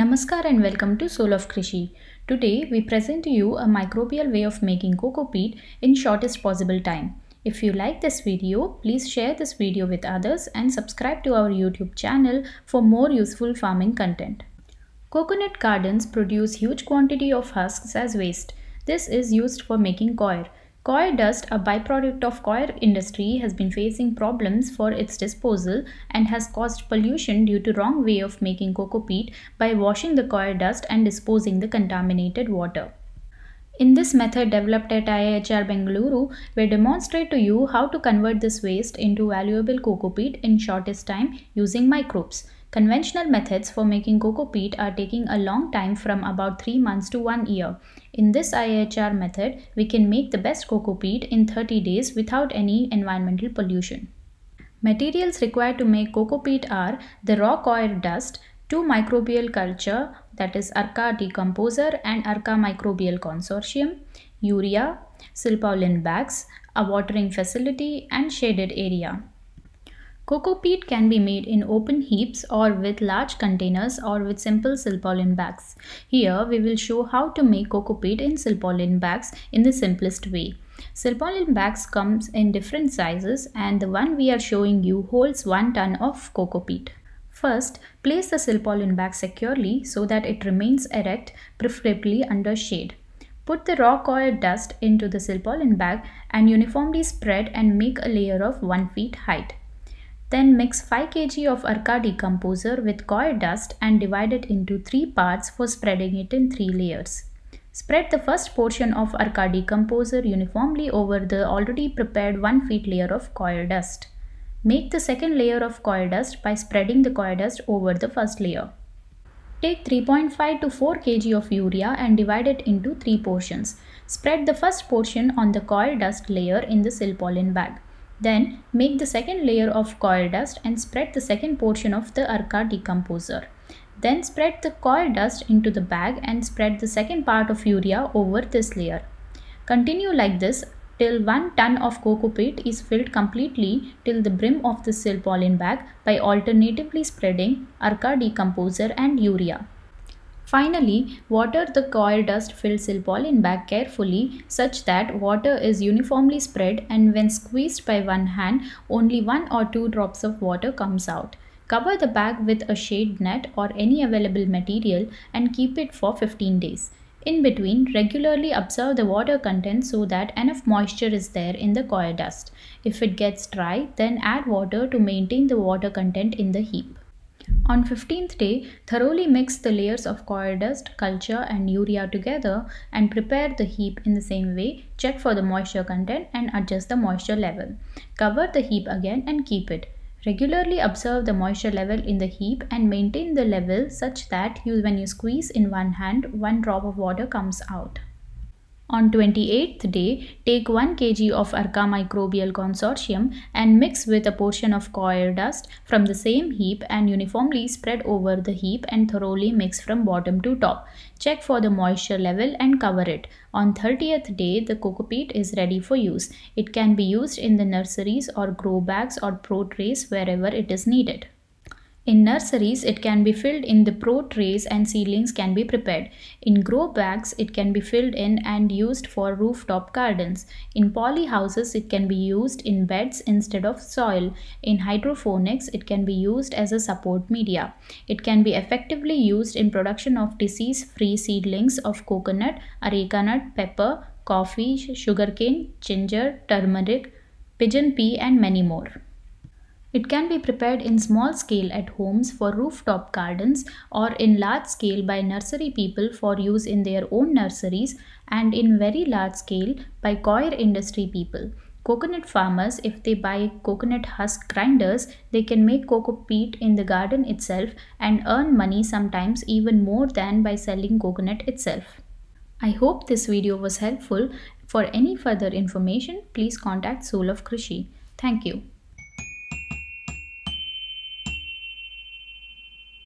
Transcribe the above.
Namaskar and welcome to Soul of Krishi. Today we present to you a microbial way of making cocoa peat in shortest possible time. If you like this video, please share this video with others and subscribe to our YouTube channel for more useful farming content. Coconut gardens produce huge quantity of husks as waste. This is used for making coir, Coir dust, a byproduct of coir industry, has been facing problems for its disposal and has caused pollution due to wrong way of making cocoa peat by washing the coir dust and disposing the contaminated water. In this method developed at IHR Bengaluru, we demonstrate to you how to convert this waste into valuable cocoa peat in shortest time using microbes. Conventional methods for making coco peat are taking a long time from about 3 months to 1 year. In this IHR method, we can make the best coco peat in 30 days without any environmental pollution. Materials required to make coco peat are the raw coir dust, two microbial culture that is ARCA decomposer and ARCA microbial consortium, urea, silpaulin bags, a watering facility and shaded area. Coco peat can be made in open heaps or with large containers or with simple silpaulin bags. Here we will show how to make coco peat in silpaulin bags in the simplest way. Silpaulin bags comes in different sizes and the one we are showing you holds 1 ton of coco peat. First, place the silpaulin bag securely so that it remains erect, preferably under shade. Put the raw coir dust into the silpaulin bag and uniformly spread and make a layer of 1 feet height. Then mix 5 kg of Arca decomposer with coir dust and divide it into 3 parts for spreading it in 3 layers. Spread the first portion of Arca decomposer uniformly over the already prepared 1 feet layer of coir dust. Make the second layer of coir dust by spreading the coir dust over the first layer. Take 3.5 to 4 kg of urea and divide it into 3 portions. Spread the first portion on the coir dust layer in the silpaulin bag. Then make the second layer of coil dust and spread the second portion of the Arca decomposer. Then spread the coil dust into the bag and spread the second part of urea over this layer. Continue like this till 1 ton of coco peat is filled completely till the brim of the silpolin bag by alternatively spreading Arca decomposer and urea. Finally, water the coir dust fill silpol in bag carefully such that water is uniformly spread and when squeezed by one hand, only one or two drops of water comes out. Cover the bag with a shade net or any available material and keep it for 15 days. In between, regularly observe the water content so that enough moisture is there in the coir dust. If it gets dry, then add water to maintain the water content in the heap. On 15th day, thoroughly mix the layers of coir dust, culture and urea together and prepare the heap in the same way. Check for the moisture content and adjust the moisture level. Cover the heap again and keep it. Regularly observe the moisture level in the heap and maintain the level such that you, when you squeeze in one hand, one drop of water comes out. On 28th day, take 1 kg of Arca microbial consortium and mix with a portion of coir dust from the same heap and uniformly spread over the heap and thoroughly mix from bottom to top. Check for the moisture level and cover it. On 30th day, the coco peat is ready for use. It can be used in the nurseries or grow bags or pro trays wherever it is needed. In nurseries, it can be filled in the pro trays and seedlings can be prepared. In grow bags, it can be filled in and used for rooftop gardens. In poly houses, it can be used in beds instead of soil. In hydroponics, it can be used as a support media. It can be effectively used in production of disease-free seedlings of coconut, areca nut, pepper, coffee, sugarcane, ginger, turmeric, pigeon pea and many more. It can be prepared in small scale at homes for rooftop gardens or in large scale by nursery people for use in their own nurseries and in very large scale by coir industry people. Coconut farmers, if they buy coconut husk grinders, they can make cocoa peat in the garden itself and earn money sometimes even more than by selling coconut itself. I hope this video was helpful. For any further information, please contact Soul of Krishi. Thank you.